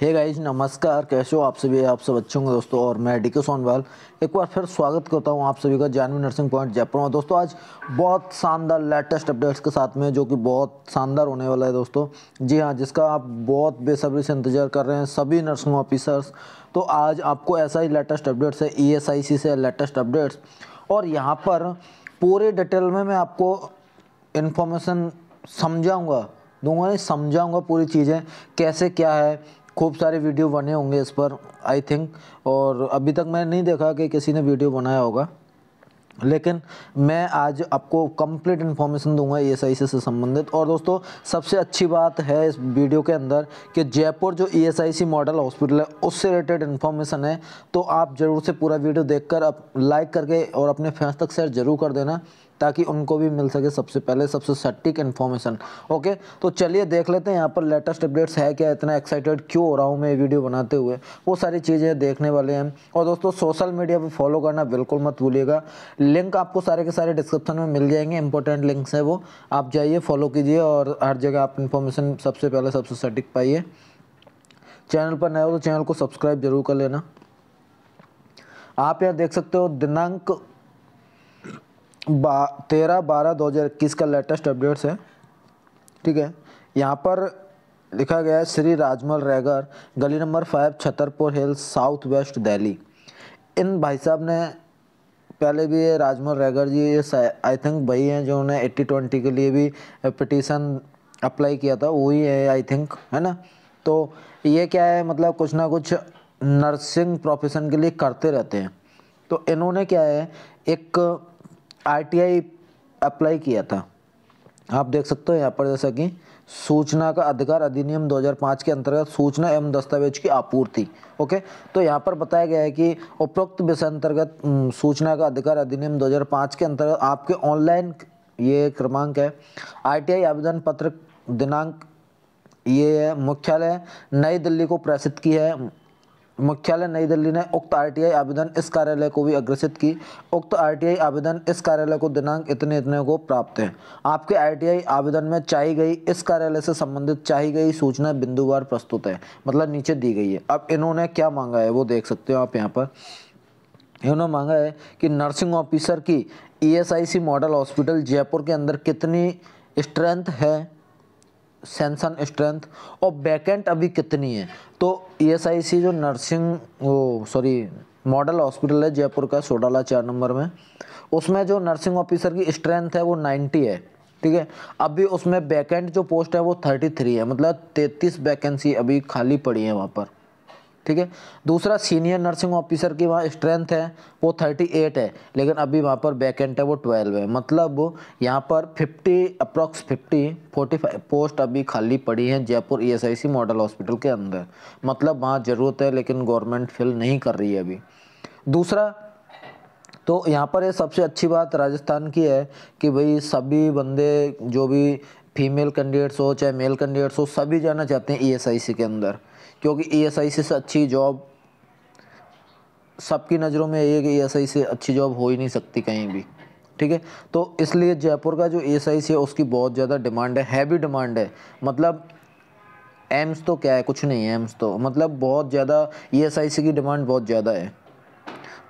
hey guys नमस्कार कैसे हो आप सभी आप सब अच्छे होंगे दोस्तों और मैं डी के सोनवाल एक बार फिर स्वागत करता हूं आप सभी का जानवी नर्सिंग पॉइंट जयपुर में दोस्तों आज बहुत शानदार लेटेस्ट अपडेट्स के साथ में जो कि बहुत शानदार होने वाला है दोस्तों जी हाँ जिसका आप बहुत बेसब्री से इंतजार कर रहे हैं सभी नर्सिंग ऑफिसर्स तो आज आपको ऐसा ही लेटेस्ट अपडेट्स है ई e से लेटेस्ट अपडेट्स और यहाँ पर पूरे डिटेल में मैं आपको इन्फॉर्मेशन समझाऊँगा दूंगा नहीं समझाऊँगा पूरी चीज़ें कैसे क्या है खूब सारे वीडियो बने होंगे इस पर आई थिंक और अभी तक मैंने नहीं देखा कि किसी ने वीडियो बनाया होगा लेकिन मैं आज आपको कंप्लीट इन्फॉर्मेशन दूंगा ई एस आई सी से संबंधित और दोस्तों सबसे अच्छी बात है इस वीडियो के अंदर कि जयपुर जो E S I C model hospital है उससे रिलेटेड इन्फॉर्मेशन है तो आप ज़रूर से पूरा वीडियो देखकर आप लाइक करके और अपने फ्रेंड्स तक शेयर ज़रूर कर देना ताकि उनको भी मिल सके सबसे पहले सबसे सटीक इन्फॉर्मेशन ओके तो चलिए देख लेते हैं यहाँ पर लेटेस्ट अपडेट्स है क्या इतना एक्साइटेड क्यों हो रहा हूँ मैं वीडियो बनाते हुए वो सारी चीज़ें देखने वाले हैं और दोस्तों सोशल मीडिया पर फॉलो करना बिल्कुल मत भूलिएगा लिंक आपको सारे के सारे डिस्क्रिप्शन में मिल जाएंगे इंपॉर्टेंट लिंक्स हैं वो आप जाइए फॉलो कीजिए और हर जगह आप इन्फॉर्मेशन सबसे पहले सबसे सटीक पाइए चैनल पर नए हो तो चैनल को सब्सक्राइब जरूर कर लेना आप यहाँ देख सकते हो दिनांक बा तेरह बारह दो हज़ार इक्कीस का लेटेस्ट अपडेट्स है ठीक है यहाँ पर लिखा गया है श्री राजमल रैगर गली number five Chhatarpur hills south west Delhi इन भाई साहब ने पहले भी ये राजमल रैगर जी ये आई थिंक भाई हैं जो उन्हें एट्टी ट्वेंटी के लिए भी पिटीशन अप्लाई किया था वही है आई थिंक है ना तो ये क्या है मतलब कुछ ना कुछ नर्सिंग प्रोफेशन के लिए करते रहते हैं तो इन्होंने क्या है एक आरटीआई अप्लाई किया था आप देख सकते हो यहाँ पर जैसा कि सूचना का अधिकार अधिनियम 2005 के अंतर्गत सूचना एवं दस्तावेज की आपूर्ति ओके तो यहाँ पर बताया गया है कि उपरोक्त विषय अंतर्गत सूचना का अधिकार अधिनियम 2005 के अंतर्गत आपके ऑनलाइन ये क्रमांक है आरटीआई आवेदन पत्र दिनांक ये है मुख्यालय नई दिल्ली को प्रेषित की है मुख्यालय नई दिल्ली ने उक्त आरटीआई आवेदन इस कार्यालय को भी अग्रसित की उक्त आरटीआई आवेदन इस कार्यालय को दिनांक इतने इतने को प्राप्त है आपके आरटीआई आवेदन में चाही गई इस कार्यालय से संबंधित चाही गई सूचना बिंदुवार प्रस्तुत है मतलब नीचे दी गई है अब इन्होंने क्या मांगा है वो देख सकते हो आप यहाँ पर इन्होंने मांगा है कि नर्सिंग ऑफिसर की ई मॉडल हॉस्पिटल जयपुर के अंदर कितनी स्ट्रेंथ है सेंसन स्ट्रेंथ और वैकेंट अभी कितनी है तो ई e जो नर्सिंग वो सॉरी मॉडल हॉस्पिटल है जयपुर का सोडाला चार नंबर में उसमें जो नर्सिंग ऑफिसर की स्ट्रेंथ है वो नाइन्टी है ठीक है अभी उसमें वैकेंट जो पोस्ट है वो थर्टी थ्री है मतलब तैंतीस वैकेंसी अभी खाली पड़ी है वहाँ पर ठीक है दूसरा सीनियर नर्सिंग ऑफिसर की वहाँ स्ट्रेंथ है वो 38 है लेकिन अभी वहाँ पर वैकेंट है वो 12 है मतलब यहाँ पर 50 अप्रॉक्स 50 45 पोस्ट अभी खाली पड़ी हैं जयपुर ईएसआईसी मॉडल हॉस्पिटल के अंदर मतलब वहाँ ज़रूरत है लेकिन गवर्नमेंट फिल नहीं कर रही है अभी दूसरा तो यहाँ पर ये सबसे अच्छी बात राजस्थान की है कि भाई सभी बंदे जो भी फीमेल कैंडिडेट्स हो चाहे मेल कैंडिडेट्स हो सभी जाना चाहते हैं ईएसआईसी e के अंदर क्योंकि सी e से अच्छी जॉब सबकी नज़रों में एक आई e से अच्छी जॉब हो ही नहीं सकती कहीं भी ठीक है तो इसलिए जयपुर का जो e सी है उसकी बहुत ज़्यादा डिमांड है हैवी डिमांड है मतलब एम्स तो क्या है कुछ नहीं है एम्स तो मतलब बहुत ज़्यादा सी की डिमांड बहुत ज़्यादा है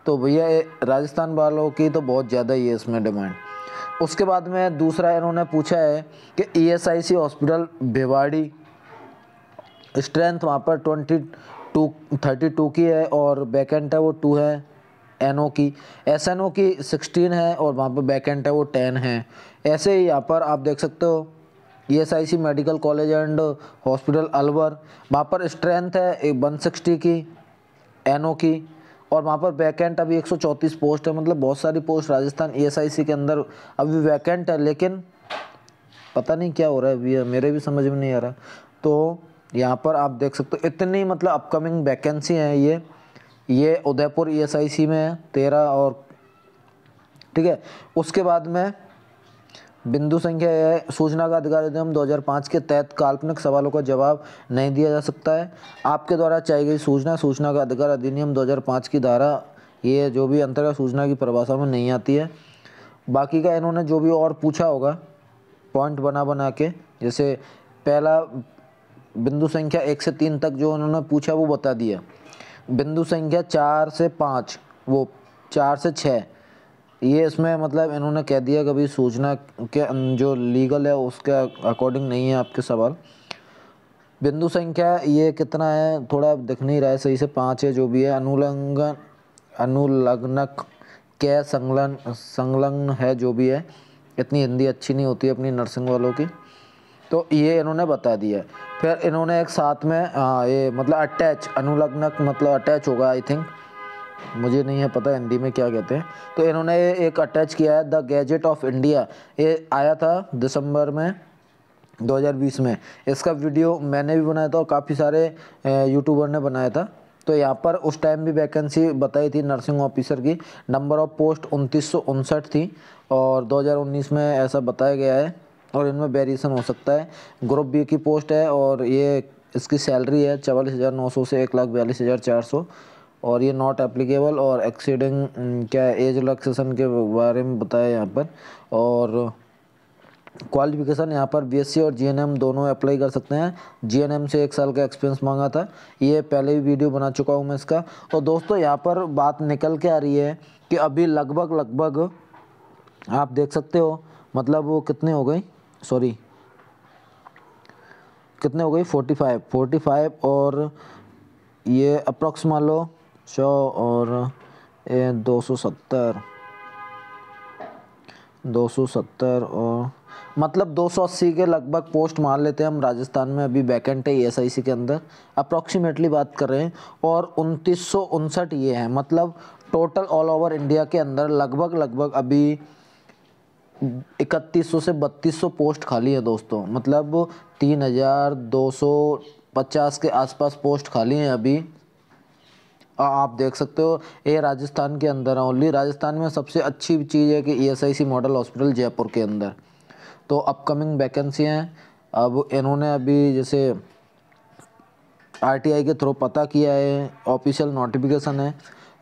तो भैया राजस्थान वालों की तो बहुत ज़्यादा ही है इसमें डिमांड उसके बाद में दूसरा इन्होंने पूछा है कि सी हॉस्पिटल भिवाड़ी स्ट्रेंथ वहाँ पर ट्वेंटी टू थर्टी टू की है और बैक एंड है वो टू है एन की एस एन की सिक्सटीन है और वहाँ पर बैक एंड है वो टेन है ऐसे ही यहाँ पर आप देख सकते हो E S I C medical college and hospital Alwar वहाँ पर स्ट्रेंथ है वन सिक्सटी की एन की और वहाँ पर वैकेंट अभी चौंतीस पोस्ट है मतलब बहुत सारी पोस्ट राजस्थान सी e के अंदर अभी वैकेंट है लेकिन पता नहीं क्या हो रहा है अभी मेरे भी समझ में नहीं आ रहा तो यहाँ पर आप देख सकते हो इतनी मतलब अपकमिंग वैकेंसी हैं ये ये उदयपुर ईएसआईसी e में है तेरह और ठीक है उसके बाद में बिंदु संख्या यह है सूचना का अधिकार अधिनियम 2005 के तहत काल्पनिक सवालों का जवाब नहीं दिया जा सकता है आपके द्वारा चाहिए गई सूचना सूचना का अधिकार अधिनियम 2005 की धारा ये जो भी अंतर्गत सूचना की परिभाषा में नहीं आती है बाकी का इन्होंने जो भी और पूछा होगा पॉइंट बना बना के जैसे पहला बिंदु संख्या एक से तीन तक जो उन्होंने पूछा वो बता दिया बिंदु संख्या चार से पाँच वो चार से छः ये इसमें मतलब इन्होंने कह दिया कभी सूचना के अं-, जो लीगल है उसके अकॉर्डिंग नहीं है आपके सवाल बिंदु संख्या ये कितना है थोड़ा दिख नहीं रहा है सही से पाँच है जो भी है अनुलंघन अनुलग्नक के संलग्न संलग्न है जो भी है इतनी हिंदी अच्छी नहीं होती अपनी नर्सिंग वालों की तो ये इन्होंने बता दिया फिर इन्होंने एक साथ में आ, ये मतलब अटैच अनुलग्नक मतलब अटैच होगा आई थिंक मुझे नहीं है पता हिंदी में क्या कहते हैं तो इन्होंने एक अटैच किया है द गैजेट ऑफ इंडिया ये आया था दिसंबर में 2020 में इसका वीडियो मैंने भी बनाया था और काफ़ी सारे यूट्यूबर ने बनाया था तो यहाँ पर उस टाइम भी वैकेंसी बताई थी नर्सिंग ऑफिसर की नंबर ऑफ पोस्ट उनतीस थी और 2019 में ऐसा बताया गया है और इनमें वेरिएशन हो सकता है ग्रुप बी की पोस्ट है और ये इसकी सैलरी है चवालीस हज़ार नौ सौ से एक लाख बयालीस हज़ार चार सौ और ये नॉट एप्लीकेबल और एक्सीडिंग क्या एज रिलैक्सेशन के बारे में बताया यहाँ पर और क्वालिफिकेशन यहाँ पर बीएससी और जीएनएम दोनों अप्लाई कर सकते हैं जीएनएम से एक साल का एक्सपीरियंस मांगा था ये पहले भी वीडियो बना चुका हूँ मैं इसका और दोस्तों यहाँ पर बात निकल के आ रही है कि अभी लगभग लगभग आप देख सकते हो मतलब वो कितने हो गई सॉरी कितने हो गए 45 45 और ये अप्रॉक्स मान लो सौ और ये 270 270 और मतलब 280 के लगभग पोस्ट मान लेते हैं हम राजस्थान में अभी वैकेंट है ईएसआईसी e के अंदर अप्रॉक्सीमेटली बात कर रहे हैं और उनतीस ये हैं मतलब टोटल ऑल ओवर इंडिया के अंदर लगभग लगभग अभी इकतीस से बत्तीस पोस्ट खाली है दोस्तों मतलब तीन हज़ार दो सौ पचास के आसपास पोस्ट खाली हैं अभी आप देख सकते हो ये राजस्थान के अंदर है ओनली राजस्थान में सबसे अच्छी चीज़ है कि ईएसआईसी मॉडल हॉस्पिटल जयपुर के अंदर तो अपकमिंग वैकेंसी हैं अब इन्होंने अभी जैसे आरटीआई के थ्रू पता किया है ऑफिशियल नोटिफिकेशन है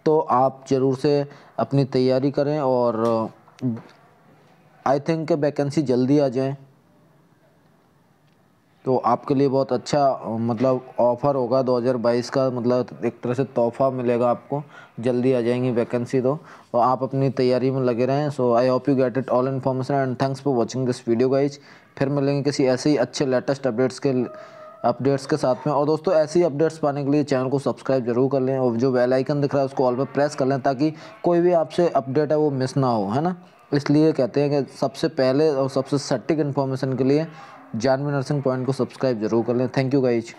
तो आप ज़रूर से अपनी तैयारी करें और आई थिंक वैकेंसी जल्दी आ जाए तो आपके लिए बहुत अच्छा मतलब ऑफ़र होगा 2022 का मतलब एक तरह से तोहफा मिलेगा आपको जल्दी आ जाएंगी वैकेंसी तो और तो आप अपनी तैयारी में लगे रहें so I hope you get it all information and thanks for watching this video guys फिर मिलेंगे किसी ऐसे ही अच्छे लेटेस्ट अपडेट्स के अपडेट्स के साथ में और दोस्तों ऐसी अपडेट्स पाने के लिए चैनल को सब्सक्राइब जरूर कर लें और जो बेलाइकन दिख रहा है उसको ऑल पर प्रेस कर लें ताकि कोई भी आपसे अपडेट है वो मिस ना हो है ना इसलिए कहते हैं कि सबसे पहले और सबसे सटीक इन्फॉर्मेशन के लिए जानवी नर्सिंग पॉइंट को सब्सक्राइब जरूर कर लें थैंक यू गाइज